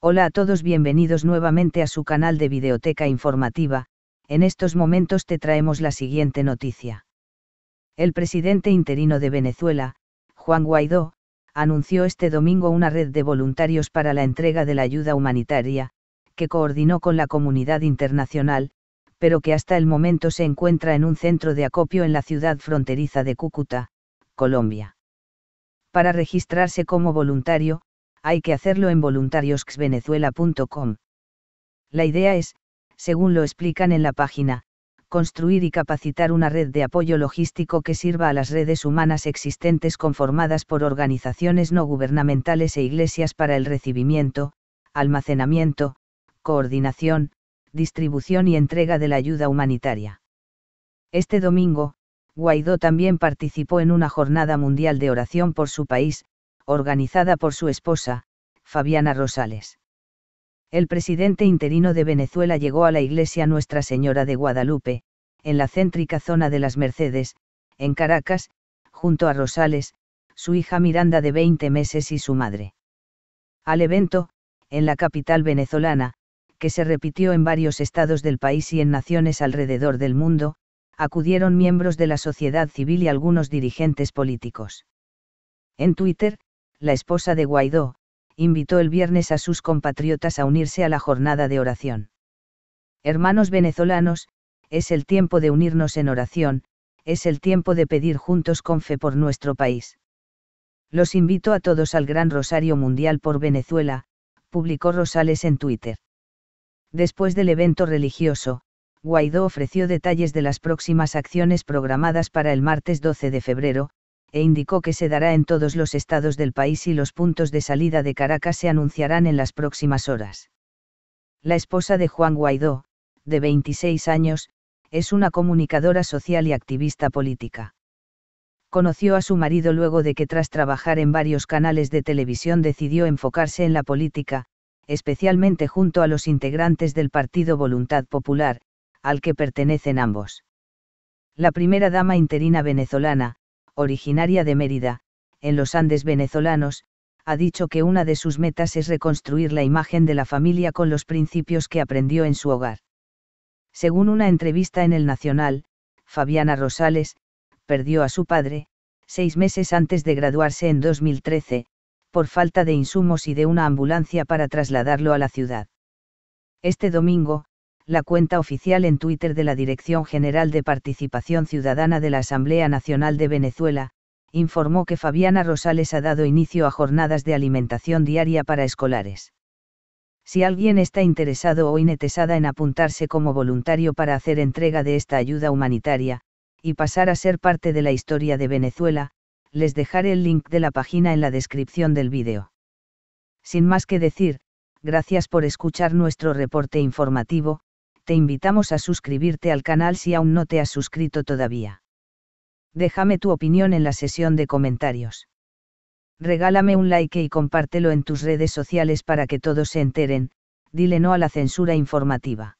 Hola a todos, bienvenidos nuevamente a su canal de Videoteca Informativa, en estos momentos te traemos la siguiente noticia. El presidente interino de Venezuela, Juan Guaidó, anunció este domingo una red de voluntarios para la entrega de la ayuda humanitaria, que coordinó con la comunidad internacional, pero que hasta el momento se encuentra en un centro de acopio en la ciudad fronteriza de Cúcuta, Colombia. Para registrarse como voluntario, hay que hacerlo en voluntariosxvenezuela.com. La idea es, según lo explican en la página, construir y capacitar una red de apoyo logístico que sirva a las redes humanas existentes conformadas por organizaciones no gubernamentales e iglesias para el recibimiento, almacenamiento, coordinación, distribución y entrega de la ayuda humanitaria. Este domingo, Guaidó también participó en una jornada mundial de oración por su país, organizada por su esposa, Fabiana Rosales. El presidente interino de Venezuela llegó a la iglesia Nuestra Señora de Guadalupe, en la céntrica zona de las Mercedes, en Caracas, junto a Rosales, su hija Miranda de 20 meses y su madre. Al evento, en la capital venezolana, que se repitió en varios estados del país y en naciones alrededor del mundo, acudieron miembros de la sociedad civil y algunos dirigentes políticos. En Twitter, la esposa de Guaidó, invitó el viernes a sus compatriotas a unirse a la jornada de oración. Hermanos venezolanos, es el tiempo de unirnos en oración, es el tiempo de pedir juntos con fe por nuestro país. Los invito a todos al Gran Rosario Mundial por Venezuela, publicó Rosales en Twitter. Después del evento religioso, Guaidó ofreció detalles de las próximas acciones programadas para el martes 12 de febrero, e indicó que se dará en todos los estados del país y los puntos de salida de Caracas se anunciarán en las próximas horas. La esposa de Juan Guaidó, de 26 años, es una comunicadora social y activista política. Conoció a su marido luego de que tras trabajar en varios canales de televisión decidió enfocarse en la política, especialmente junto a los integrantes del partido Voluntad Popular, al que pertenecen ambos. La primera dama interina venezolana, originaria de Mérida, en los Andes venezolanos, ha dicho que una de sus metas es reconstruir la imagen de la familia con los principios que aprendió en su hogar. Según una entrevista en El Nacional, Fabiana Rosales, perdió a su padre, seis meses antes de graduarse en 2013, por falta de insumos y de una ambulancia para trasladarlo a la ciudad. Este domingo, la cuenta oficial en Twitter de la Dirección General de Participación Ciudadana de la Asamblea Nacional de Venezuela, informó que Fabiana Rosales ha dado inicio a jornadas de alimentación diaria para escolares. Si alguien está interesado o inetesada en apuntarse como voluntario para hacer entrega de esta ayuda humanitaria, y pasar a ser parte de la historia de Venezuela, les dejaré el link de la página en la descripción del vídeo. Sin más que decir, gracias por escuchar nuestro reporte informativo, te invitamos a suscribirte al canal si aún no te has suscrito todavía. Déjame tu opinión en la sesión de comentarios. Regálame un like y compártelo en tus redes sociales para que todos se enteren, dile no a la censura informativa.